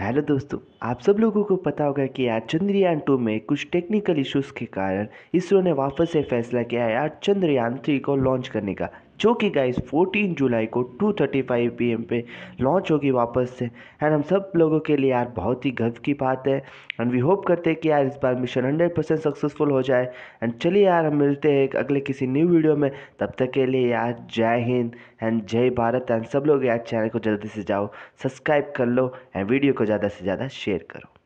hello दोस्तों आप सब लोगों को पता होगा कि आज चंद्रयान टू में कुछ टेक्निकल इश्यूज के कारण इसरो ने वापस से फैसला किया है आज चंद्रयान थ्री को लॉन्च करने का जो कि गाइस 14 जुलाई को 2:35 पीएम पे लॉन्च होगी वापस से एंड हम सब लोगों के लिए यार बहुत ही गर्व की बात है एंड वी होप करते हैं कि यार इस बार मिशन 100 परसेंट सक्सेसफुल हो जाए एंड चलिए यार हम मिलते हैं अगले किसी न्यू वीडियो में तब तक के लिए यार जय हिंद एंड जय भारत एंड सब लोग यार चैनल को जल्दी से जाओ सब्सक्राइब कर लो एंड वीडियो को ज़्यादा से ज़्यादा शेयर करो